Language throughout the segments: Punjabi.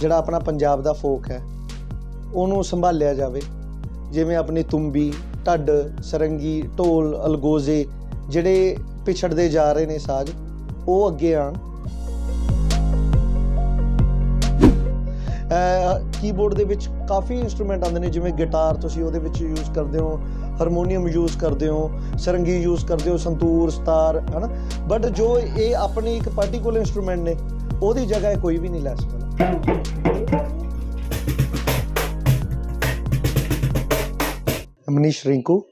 ਜਿਹੜਾ ਆਪਣਾ ਪੰਜਾਬ ਦਾ ਫੋਕ ਹੈ ਉਹਨੂੰ ਸੰਭਾਲਿਆ ਜਾਵੇ ਜਿਵੇਂ ਆਪਣੀ ਤੁੰਬੀ ਢੱਡ ਸਰੰਗੀ ਢੋਲ ਅਲਗੋਜ਼ੇ ਜਿਹੜੇ ਪਿਛੜਦੇ ਜਾ ਰਹੇ ਨੇ ਸਾਜ਼ ਉਹ ਅੱਗੇ ਆਣ ਕੀਬੋਰਡ ਦੇ ਵਿੱਚ ਕਾਫੀ ਇਨਸਟਰੂਮੈਂਟ ਆਉਂਦੇ ਨੇ ਜਿਵੇਂ ਗਿਟਾਰ ਤੁਸੀਂ ਉਹਦੇ ਵਿੱਚ ਯੂਜ਼ ਕਰਦੇ ਹੋ ਹਾਰਮੋਨੀਅਮ ਯੂਜ਼ ਕਰਦੇ ਹੋ ਸਰੰਗੀ ਯੂਜ਼ ਕਰਦੇ ਹੋ ਸੰਤੂਰ ਸਤਾਰ ਹਨਾ ਬਟ ਜੋ ਇਹ ਆਪਣੀ ਇੱਕ ਪਾਰਟਿਕੂਲਰ ਇਨਸਟਰੂਮੈਂਟ ਨੇ ਉਹਦੀ ਜਗ੍ਹਾ ਕੋਈ ਵੀ ਨਹੀਂ ਲੈ ਸਕਦਾ ਮਨੀਸ਼ ਰਿੰਕੂ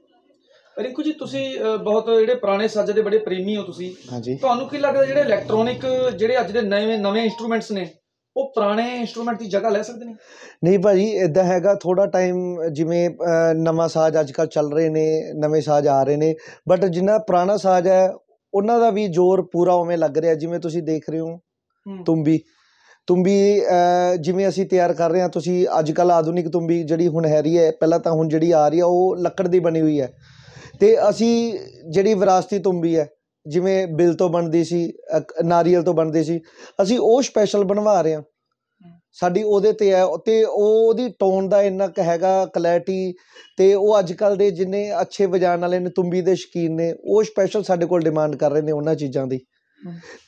ਰਿੰਕੂ ਜੀ ਤੁਸੀਂ ਬਹੁਤ ਜਿਹੜੇ ਪੁਰਾਣੇ ਸਾਜ ਦੇ ਬੜੇ ਪ੍ਰੇਮੀ ਹੋ ਤੁਸੀਂ ਤੁਹਾਨੂੰ ਕੀ ਲੱਗਦਾ ਜਿਹੜੇ ਇਲੈਕਟ੍ਰੋਨਿਕ ਜਿਹੜੇ ਅੱਜ ਦੇ ਨਵੇਂ ਨਵੇਂ ਇਨਸਟਰੂਮੈਂਟਸ ਨੇ ਉਹ ਪੁਰਾਣੇ ਇਨਸਟਰੂਮੈਂਟ ਦੀ ਜਗ੍ਹਾ ਲੈ ਸਕਦੇ ਨੇ ਨਹੀਂ ਭਾਜੀ ਇਦਾਂ ਹੈਗਾ ਥੋੜਾ ਟਾਈਮ ਜਿਵੇਂ ਨਵਾਂ ਸਾਜ਼ ਅੱਜ ਕੱਲ ਚੱਲ ਰਹੇ ਨੇ ਨਵੇਂ ਸਾਜ਼ ਆ ਰਹੇ ਨੇ ਬਟ ਜਿੰਨਾ ਪੁਰਾਣਾ ਸਾਜ਼ ਹੈ ਉਹਨਾਂ ਦਾ ਵੀ ਜ਼ੋਰ ਪੂਰਾ ਉਵੇਂ ਲੱਗ ਰਿਹਾ ਜਿਵੇਂ ਤੁਸੀਂ ਦੇਖ ਰਹੇ ਹੋ ਤੁੰਬੀ ਤੁੰਬੀ ਜਿਵੇਂ ਅਸੀਂ ਤਿਆਰ ਕਰ ਰਹੇ ਹਾਂ ਤੁਸੀਂ ਅੱਜ ਕੱਲ ਆਧੁਨਿਕ ਤੁੰਬੀ ਜਿਹੜੀ ਹੁਣ ਹੈ ਰਹੀ ਹੈ ਪਹਿਲਾਂ ਤਾਂ ਹੁਣ ਜਿਹੜੀ ਆ ਰਹੀ ਹੈ ਉਹ ਲੱਕੜ ਦੀ ਬਣੀ ਹੋਈ ਹੈ ਤੇ ਅਸੀਂ ਜਿਹੜੀ ਵਿਰਾਸਤੀ ਤੁੰਬੀ ਹੈ ਜਿਵੇਂ ਬਿਲ ਤੋਂ ਬਣਦੀ ਸੀ ਨਾਰੀਅਲ ਤੋਂ ਬਣਦੀ ਸੀ ਅਸੀਂ ਉਹ ਸਪੈਸ਼ਲ ਬਣਵਾ ਰਹੇ ਹਾਂ ਸਾਡੀ ਉਹਦੇ ਤੇ ਹੈ ਤੇ ਉਹਦੀ ਟੋਨ ਦਾ ਇੰਨਾ ਕ ਹੈਗਾ ਕਲੈਰਿਟੀ ਤੇ ਉਹ ਅੱਜ ਕੱਲ ਦੇ ਜਿੰਨੇ ਅੱਛੇ ਵਜਾਣ ਵਾਲੇ ਨੇ ਤੁੰਬੀ ਦੇ ਸ਼ਕੀਨ ਨੇ ਉਹ ਸਪੈਸ਼ਲ ਸਾਡੇ ਕੋਲ ਡਿਮਾਂਡ ਕਰ ਰਹੇ ਨੇ ਉਹਨਾਂ ਚੀਜ਼ਾਂ ਦੀ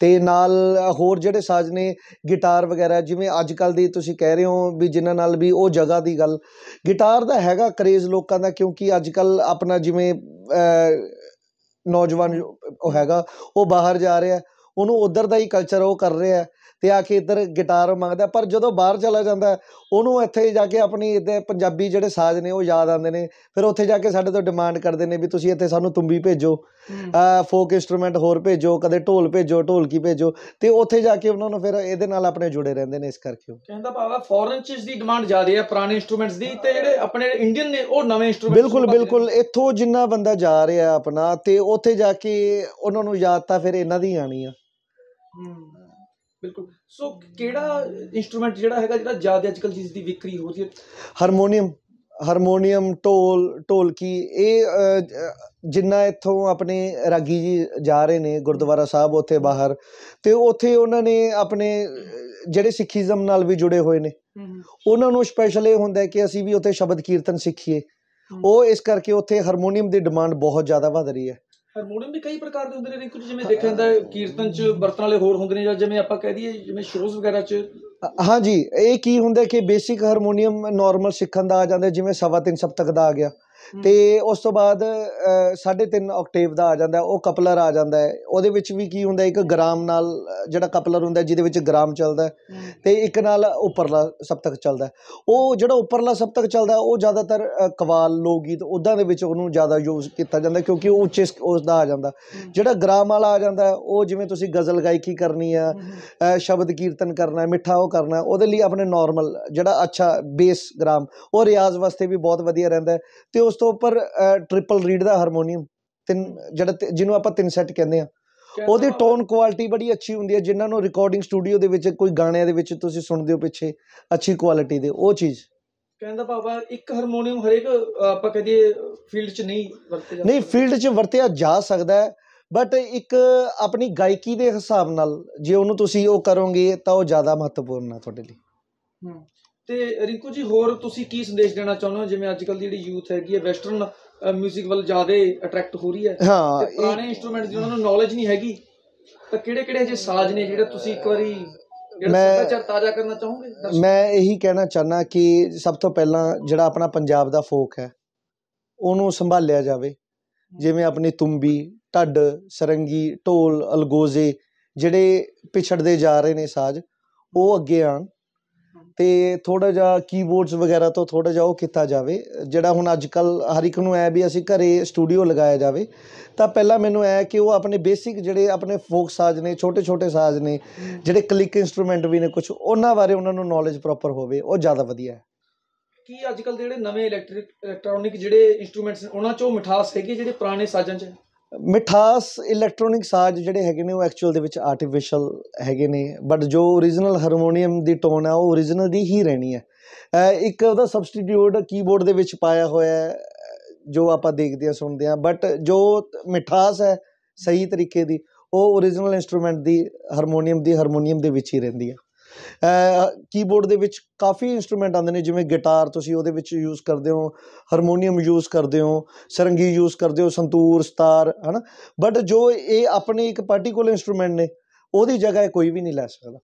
ਤੇ ਨਾਲ ਹੋਰ ਜਿਹੜੇ ਸਾਜ਼ ਨੇ ਗਿਟਾਰ ਵਗੈਰਾ ਜਿਵੇਂ ਅੱਜ ਕੱਲ ਦੀ ਤੁਸੀਂ ਕਹਿ ਰਹੇ ਹੋ ਵੀ ਜਿਨ੍ਹਾਂ ਨਾਲ ਵੀ ਉਹ ਜਗ੍ਹਾ ਦੀ ਗੱਲ ਗਿਟਾਰ ਦਾ ਹੈਗਾ ਕਰੇਜ਼ ਲੋਕਾਂ ਦਾ ਕਿਉਂਕਿ ਅੱਜ ਕੱਲ ਆਪਣਾ ਜਿਵੇਂ ਨੌਜਵਾਨ ਉਹ ਹੈਗਾ ਉਹ ਬਾਹਰ ਜਾ ਰਿਹਾ ਉਹਨੂੰ ਉੱਧਰ ਦਾ ਹੀ ਕਲਚਰ ਉਹ ਕਰ ਰਿਹਾ ਤੇ ਆ ਕੇ ਇੱਧਰ ਗਿਟਾਰ ਮੰਗਦਾ ਪਰ ਜਦੋਂ ਬਾਹਰ ਚਲਾ ਜਾਂਦਾ ਉਹਨੂੰ ਇੱਥੇ ਜਾ ਕੇ ਆਪਣੀ ਇੱਥੇ ਪੰਜਾਬੀ ਜਿਹੜੇ ਸਾਜ਼ ਨੇ ਉਹ ਯਾਦ ਆਉਂਦੇ ਨੇ ਫਿਰ ਉੱਥੇ ਜਾ ਕੇ ਸਾਡੇ ਤੋਂ ਡਿਮਾਂਡ ਕਰਦੇ ਨੇ ਵੀ ਤੁਸੀਂ ਇੱਥੇ ਸਾਨੂੰ ਤੁੰਬੀ ਭੇਜੋ ਫੋਕ ਇਨਸਟਰੂਮੈਂਟ ਹੋਰ ਭੇਜੋ ਕਦੇ ਢੋਲ ਭੇਜੋ ਢੋਲਕੀ ਭੇਜੋ ਤੇ ਉੱਥੇ ਜਾ ਕੇ ਉਹਨਾਂ ਨੂੰ ਫਿਰ ਇਹਦੇ ਨਾਲ ਆਪਣੇ ਜੁੜੇ ਰਹਿੰਦੇ ਨੇ ਇਸ ਕਰਕੇ ਕਹਿੰਦਾ ਭਾਵਾ ਫੋਰਨ ਚੀਜ਼ ਦੀ ਡਿਮਾਂਡ ਜ਼ਿਆਦਾ ਹੈ ਪੁਰਾਣੇ ਇਨਸਟਰੂਮੈਂਟਸ ਦੀ ਤੇ ਜਿਹੜੇ ਆਪਣੇ ਇੰਡੀਅਨ ਨੇ ਉਹ ਨਵੇਂ ਇਨਸਟਰੂਮੈਂਟ ਬਿਲਕੁਲ ਬਿਲਕੁਲ ਇੱਥੋਂ ਜਿੰਨਾ ਬੰਦਾ ਜਾ ਰਿਹਾ ਆਪਣਾ ਤੇ ਉੱਥੇ ਜਾ ਕੇ ਉਹਨਾਂ ਨੂੰ ਯਾਦ ਤਾਂ ਫਿਰ ਇਹਨਾਂ ਦੀ ਆਣੀ ਆ ਹੂੰ ਬਿਲਕੁਲ ਸੋ ਕਿਹੜਾ ਇਨਸਟਰੂਮੈਂਟ ਜਿਹੜਾ ਹੈਗਾ ਜਿਹੜਾ ਜ਼ਿਆਦਾ ਅੱਜਕੱਲ ਜਿਸ ਦੀ ਵਿਕਰੀ ਹੋ ਰਹੀ ਹੈ ਹਾਰਮੋਨੀਅਮ ਹਾਰਮੋਨੀਅਮ ਟੋਲ ਕੀ ਇਹ ਜਿੰਨਾ ਇੱਥੋਂ ਆਪਣੇ ਰਾਗੀ ਜੀ ਜਾ ਰਹੇ ਨੇ ਗੁਰਦੁਆਰਾ ਸਾਹਿਬ ਉੱਥੇ ਬਾਹਰ ਤੇ ਉੱਥੇ ਉਹਨਾਂ ਨੇ ਆਪਣੇ ਜਿਹੜੇ ਸਿੱਖੀਜ਼ਮ ਨਾਲ ਵੀ ਜੁੜੇ ਹੋਏ ਨੇ ਉਹਨਾਂ ਨੂੰ ਸਪੈਸ਼ਲ ਇਹ ਹੁੰਦਾ ਕਿ ਅਸੀਂ ਵੀ ਉੱਥੇ ਸ਼ਬਦ ਕੀਰਤਨ ਸਿੱਖੀਏ ਉਹ ਇਸ ਕਰਕੇ ਉੱਥੇ ਹਾਰਮੋਨੀਅਮ ਦੀ ਡਿਮਾਂਡ ਬਹੁਤ ਜ਼ਿਆਦਾ ਵਧ ਰਹੀ ਹੈ ਹਾਰਮੋਨੀਅਮ ਵੀ ਕਈ ਪ੍ਰਕਾਰ ਦੇ ਹੁੰਦੇ ਨੇ ਰਿੰਕੂ ਜੀ ਜਿਵੇਂ ਦੇਖਿਆ ਜਾਂਦਾ ਹੈ, ਕੀਰਤਨ ਚ ਵਰਤਣ ਵਾਲੇ ਹੋਰ ਹੁੰਦੇ ਨੇ ਜਾਂ ਜਿਵੇਂ ਆਪਾਂ ਕਹਿ ਦਈਏ ਜਿਵੇਂ ਸ਼ੋਜ਼ ਵਗੈਰਾ ਚ ਹਾਂਜੀ ਇਹ ਕੀ ਹੁੰਦਾ ਕਿ ਬੇਸਿਕ ਹਾਰਮੋਨੀਅਮ ਨਾਰਮਲ ਸਿੱਖਣ ਦਾ ਆ ਜਾਂਦਾ ਜਿਵੇਂ ਸਵਾ ਤਿੰਨ ਸਪਤਕ ਦਾ ਆ ਗਿਆ ਤੇ ਉਸ ਤੋਂ ਬਾਅਦ 3.5 ਓਕਟੇਵ ਦਾ ਆ ਜਾਂਦਾ ਉਹ ਕਪਲਰ ਆ ਜਾਂਦਾ ਹੈ ਉਹਦੇ ਵਿੱਚ ਵੀ ਕੀ ਹੁੰਦਾ ਇੱਕ ਗ੍ਰਾਮ ਨਾਲ ਜਿਹੜਾ ਕਪਲਰ ਹੁੰਦਾ ਜਿਹਦੇ ਵਿੱਚ ਗ੍ਰਾਮ ਚੱਲਦਾ ਤੇ ਇੱਕ ਨਾਲ ਉੱਪਰਲਾ ਸਪਤਕ ਚੱਲਦਾ ਉਹ ਜਿਹੜਾ ਉੱਪਰਲਾ ਸਪਤਕ ਚੱਲਦਾ ਉਹ ਜ਼ਿਆਦਾਤਰ ਕਵਾਲ ਲੋਕ ਗੀਤ ਉਦਾਂ ਦੇ ਵਿੱਚ ਉਹਨੂੰ ਜ਼ਿਆਦਾ ਯੂਜ਼ ਕੀਤਾ ਜਾਂਦਾ ਕਿਉਂਕਿ ਉਹ ਉੱਚੇ ਉਸ ਦਾ ਆ ਜਾਂਦਾ ਜਿਹੜਾ ਗ੍ਰਾਮ ਵਾਲਾ ਆ ਜਾਂਦਾ ਉਹ ਜਿਵੇਂ ਤੁਸੀਂ ਗਜ਼ਲ ਗਾਇਕੀ ਕਰਨੀ ਆ ਸ਼ਬਦ ਕੀਰਤਨ ਕਰਨਾ ਮਿੱਠਾ ਉਹ ਕਰਨਾ ਉਹਦੇ ਲਈ ਆਪਣੇ ਨਾਰਮਲ ਜਿਹੜਾ ਅੱਛਾ ਬੇਸ ਗ੍ਰਾਮ ਉਹ ਰਿਆਜ਼ ਵਾਸਤੇ ਵੀ ਬਹੁਤ ਵਧੀਆ ਰਹਿੰਦਾ ਤੇ ਉਸ ਉਸ ਤੋਂ ਉੱਪਰ ਟ੍ਰਿਪਲ ਰੀਡ ਦਾ ਹਾਰਮੋਨੀਅਮ ਤਿੰਨ ਜਿਹੜਾ ਜਿਹਨੂੰ ਆਪਾਂ ਤਿੰਨ ਸੈੱਟ ਕਹਿੰਦੇ ਆ ਉਹਦੀ ਟੋਨ ਕੁਆਲਿਟੀ ਬੜੀ ਅੱਛੀ ਹੁੰਦੀ ਹੈ ਜਿਨ੍ਹਾਂ ਨੂੰ ਰਿਕਾਰਡਿੰਗ ਸਟੂਡੀਓ ਦੇ ਵਿੱਚ ਕੋਈ ਗਾਣਿਆਂ ਦੇ ਵਿੱਚ ਤੁਸੀਂ ਸੁਣਦੇ ਹੋ ਪਿੱਛੇ ਅੱਛੀ ਕੁਆਲਿਟੀ ਦੇ ਉਹ ਚੀਜ਼ ਕਹਿੰਦਾ ਪਾਪਾ ਇੱਕ ਹਾਰਮੋਨੀਅਮ ਹਰੇਕ ਆਪਾਂ ਕਹਦੇ ਫੀਲਡ 'ਚ ਨਹੀਂ ਵਰਤਿਆ ਨਹੀਂ ਫੀਲਡ 'ਚ ਵਰਤਿਆ ਜਾ ਸਕਦਾ ਹੈ ਬਟ ਇੱਕ ਆਪਣੀ ਗਾਇਕੀ ਦੇ ਹਿਸਾਬ ਨਾਲ ਜੇ ਉਹਨੂੰ ਤੁਸੀਂ ਉਹ ਕਰੋਗੇ ਤਾਂ ਉਹ ਜ਼ਿਆਦਾ ਮਹੱਤਵਪੂਰਨ ਹੈ ਤੁਹਾਡੇ ਲਈ ਹੂੰ ਤੇ ਰਿੰਕੂ ਜੀ ਹੋਰ ਤੁਸੀਂ ਕੀ ਸੰਦੇਸ਼ ਦੇਣਾ ਚਾਹੁੰਦੇ ਹੋ ਜਿਵੇਂ ਅੱਜ ਕੱਲ ਦੀ ਜਿਹੜੀ ਯੂਥ ਹੈਗੀ ਹੈ ਵੈਸਟਰਨ ਮਿਊਜ਼ਿਕ ਵੱਲ ਜ਼ਿਆਦਾ ਅਟਰੈਕਟ ਹੋ ਰਹੀ ਹੈ ਹਾਂ ਪੁਰਾਣੇ ਇਨਸਟਰੂਮੈਂਟ ਦੀ ਉਹਨਾਂ ਨੂੰ ਨੌਲੇਜ ਨਹੀਂ ਹੈਗੀ ਤਾਂ ਕਿਹੜੇ ਕਿਹੜੇ ਜੇ ਸਾਜ਼ ਨੇ ਜਿਹੜੇ ਤੁਸੀਂ ਇੱਕ ਵਾਰੀ ਮੈਂ ਤਾਜ਼ਾ ਕਰਨਾ ਚਾਹੋਗੇ ਮੈਂ ਇਹੀ ਕਹਿਣਾ ਚਾਹਨਾ ਕਿ ਸਭ ਤੋਂ ਪਹਿਲਾਂ ਜਿਹੜਾ ਆਪਣਾ ਪੰਜਾਬ ਦਾ ਫੋਕ ਹੈ ਉਹਨੂੰ ਸੰਭਾਲਿਆ ਜਾਵੇ ਜਿਵੇਂ ਆਪਣੀ ਤੁੰਬੀ ਢੱਡ ਸਰੰਗੀ ਢੋਲ ਅਲਗੋਜ਼ੇ ਜਿਹੜੇ ਪਿਛੜਦੇ ਜਾ ਰਹੇ ਨੇ ਸਾਜ਼ ਉਹ ਅੱਗੇ ਆਣ ਅਤੇ ਥੋੜ੍ਹਾ ਜਿਹਾ ਕੀਬੋਰਡਸ ਵਗੈਰਾ ਤੋਂ ਥੋੜ੍ਹਾ ਜਿਹਾ ਉਹ ਕੀਤਾ ਜਾਵੇ ਜਿਹੜਾ ਹੁਣ ਅੱਜ ਕੱਲ੍ਹ ਹਰ ਇੱਕ ਨੂੰ ਐਂ ਵੀ ਅਸੀਂ ਘਰ ਸਟੂਡੀਓ ਲਗਾਇਆ ਜਾਵੇ ਤਾਂ ਪਹਿਲਾਂ ਮੈਨੂੰ ਐ ਕਿ ਉਹ ਆਪਣੇ ਬੇਸਿਕ ਜਿਹੜੇ ਆਪਣੇ ਫੋਕ ਸਾਜ਼ ਨੇ ਛੋਟੇ ਛੋਟੇ ਸਾਜ਼ ਨੇ ਜਿਹੜੇ ਕਲਿੱਕ ਇੰਸਟਰੂਮੈਂਟ ਵੀ ਨੇ ਕੁਝ ਉਹਨਾਂ ਬਾਰੇ ਉਹਨਾਂ ਨੂੰ ਨੌਲੇਜ ਪ੍ਰੋਪਰ ਹੋਵੇ ਉਹ ਜ਼ਿਆਦਾ ਵਧੀਆ ਹੈ ਕੀ ਅੱਜ ਕੱਲ੍ਹ ਜਿਹੜੇ ਨਵੇਂ ਇਲੈਕਟ੍ਰਿਕ ਇਲੈਕਟ੍ਰੋਨਿਕ ਜਿਹੜੇ ਇੰਸਟਰੂਮੈਂਟਸ ਉਹਨਾਂ 'ਚੋਂ ਮਿਠਾਸ ਹੈਗੀ ਜਿਹੜੇ ਪੁਰਾਣੇ ਸਾਜ਼ਾਂ 'ਚ ਮਿਠਾਸ ਇਲੈਕਟ੍ਰੋਨਿਕ ਸਾਜ਼ ਜਿਹੜੇ ਹੈਗੇ ਨੇ ਉਹ ਐਕਚੁਅਲ ਦੇ ਵਿੱਚ ਆਰਟੀਫੀਸ਼ੀਅਲ ਹੈਗੇ ਨੇ ਬਟ ਜੋ origignal ਹਾਰਮੋਨੀਅਮ ਦੀ ਟੋਨ ਆ ਉਹ origignal ਦੀ ਹੀ ਰਹਿਣੀ ਹੈ ਇੱਕ ਉਹਦਾ ਸਬਸਟੀਟਿਊਟ ਕੀਬੋਰਡ ਦੇ ਵਿੱਚ ਪਾਇਆ ਹੋਇਆ ਹੈ ਜੋ ਆਪਾਂ ਦੇਖਦੇ ਆ ਸੁਣਦੇ ਆ ਬਟ ਜੋ ਮਿਠਾਸ ਹੈ ਸਹੀ ਤਰੀਕੇ ਦੀ ਉਹ origignal ਇਨਸਟਰੂਮੈਂਟ ਦੀ ਹਾਰਮੋਨੀਅਮ ਦੀ ਹਾਰਮੋਨੀਅਮ ਦੇ ਵਿੱਚ ਹੀ ਰਹਿੰਦੀ ਹੈ ਕੀਬੋਰਡ ਦੇ ਵਿੱਚ ਕਾਫੀ ਇਨਸਟਰੂਮੈਂਟ ਆਉਂਦੇ ਨੇ ਜਿਵੇਂ ਗਿਟਾਰ ਤੁਸੀਂ ਉਹਦੇ ਵਿੱਚ ਯੂਜ਼ ਕਰਦੇ ਹੋ ਹਾਰਮੋਨੀਅਮ ਯੂਜ਼ ਕਰਦੇ ਹੋ ਸਰੰਗੀ ਯੂਜ਼ ਕਰਦੇ ਹੋ ਸੰਤੂਰ ਸਤਾਰ ਹਨਾ ਬਟ ਜੋ ਇਹ ਆਪਣੇ ਇੱਕ ਪਾਰਟਿਕੂਲਰ ਇਨਸਟਰੂਮੈਂਟ ਨੇ ਉਹਦੀ ਜਗ੍ਹਾ ਕੋਈ ਵੀ ਨਹੀਂ ਲੈ ਸਕਦਾ